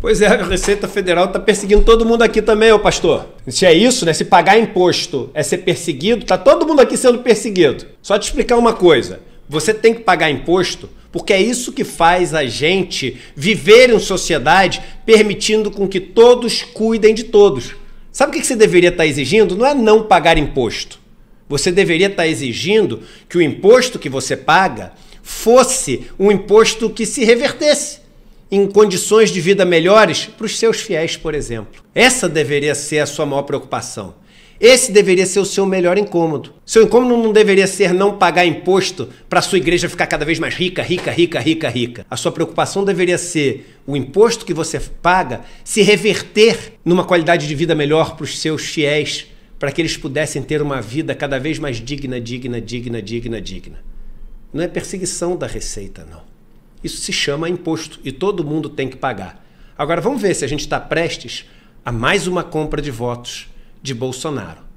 Pois é, a Receita Federal está perseguindo todo mundo aqui também, ô pastor. Se é isso, né? Se pagar imposto é ser perseguido, tá todo mundo aqui sendo perseguido. Só te explicar uma coisa: você tem que pagar imposto porque é isso que faz a gente viver em sociedade permitindo com que todos cuidem de todos. Sabe o que você deveria estar tá exigindo? Não é não pagar imposto. Você deveria estar tá exigindo que o imposto que você paga fosse um imposto que se revertesse em condições de vida melhores para os seus fiéis, por exemplo. Essa deveria ser a sua maior preocupação. Esse deveria ser o seu melhor incômodo. Seu incômodo não deveria ser não pagar imposto para sua igreja ficar cada vez mais rica, rica, rica, rica, rica. A sua preocupação deveria ser o imposto que você paga se reverter numa qualidade de vida melhor para os seus fiéis, para que eles pudessem ter uma vida cada vez mais digna, digna, digna, digna, digna. Não é perseguição da receita, não. Isso se chama imposto e todo mundo tem que pagar. Agora vamos ver se a gente está prestes a mais uma compra de votos de Bolsonaro.